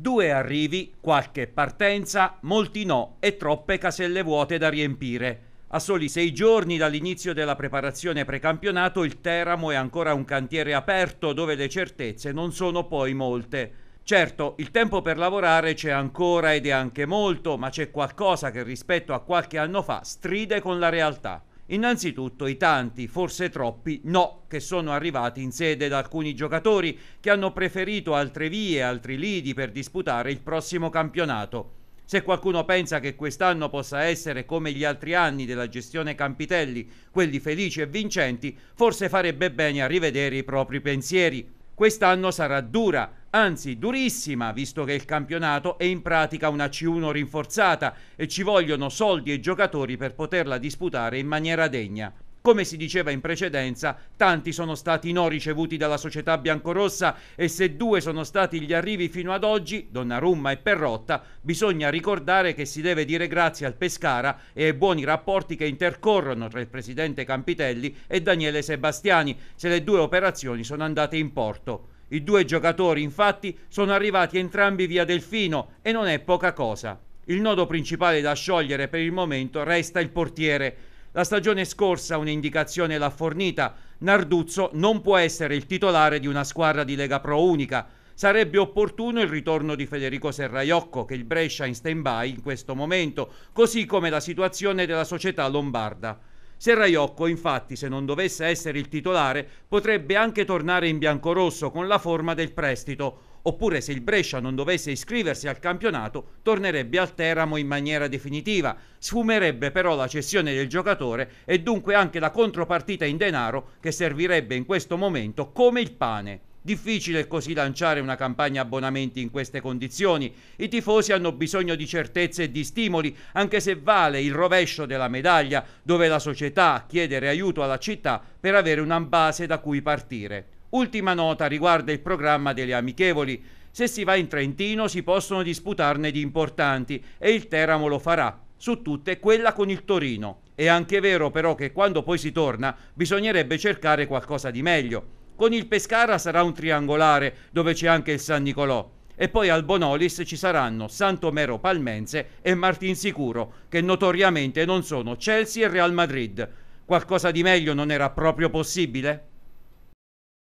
Due arrivi, qualche partenza, molti no e troppe caselle vuote da riempire. A soli sei giorni dall'inizio della preparazione precampionato il Teramo è ancora un cantiere aperto dove le certezze non sono poi molte. Certo, il tempo per lavorare c'è ancora ed è anche molto, ma c'è qualcosa che rispetto a qualche anno fa stride con la realtà. Innanzitutto i tanti, forse troppi, no che sono arrivati in sede da alcuni giocatori che hanno preferito altre vie, altri lidi per disputare il prossimo campionato. Se qualcuno pensa che quest'anno possa essere come gli altri anni della gestione Campitelli, quelli felici e vincenti, forse farebbe bene a rivedere i propri pensieri. Quest'anno sarà dura, anzi durissima, visto che il campionato è in pratica una C1 rinforzata e ci vogliono soldi e giocatori per poterla disputare in maniera degna. Come si diceva in precedenza, tanti sono stati i no ricevuti dalla società biancorossa e se due sono stati gli arrivi fino ad oggi, Donnarumma e Perrotta, bisogna ricordare che si deve dire grazie al Pescara e ai buoni rapporti che intercorrono tra il presidente Campitelli e Daniele Sebastiani, se le due operazioni sono andate in porto. I due giocatori infatti sono arrivati entrambi via Delfino e non è poca cosa. Il nodo principale da sciogliere per il momento resta il portiere. La stagione scorsa un'indicazione l'ha fornita, Narduzzo non può essere il titolare di una squadra di Lega Pro unica. Sarebbe opportuno il ritorno di Federico Serraiocco che il Brescia in stand-by in questo momento, così come la situazione della società lombarda. Serraiocco, infatti, se non dovesse essere il titolare, potrebbe anche tornare in biancorosso con la forma del prestito, oppure se il Brescia non dovesse iscriversi al campionato tornerebbe al Teramo in maniera definitiva, sfumerebbe però la cessione del giocatore e dunque anche la contropartita in denaro che servirebbe in questo momento come il pane. Difficile così lanciare una campagna abbonamenti in queste condizioni. I tifosi hanno bisogno di certezze e di stimoli, anche se vale il rovescio della medaglia, dove la società chiede aiuto alla città per avere una base da cui partire. Ultima nota riguarda il programma delle amichevoli. Se si va in Trentino si possono disputarne di importanti e il Teramo lo farà. Su tutte quella con il Torino. È anche vero però che quando poi si torna bisognerebbe cercare qualcosa di meglio. Con il Pescara sarà un triangolare dove c'è anche il San Nicolò. E poi al Bonolis ci saranno Santomero Palmense e Martin Sicuro, che notoriamente non sono Chelsea e Real Madrid. Qualcosa di meglio non era proprio possibile?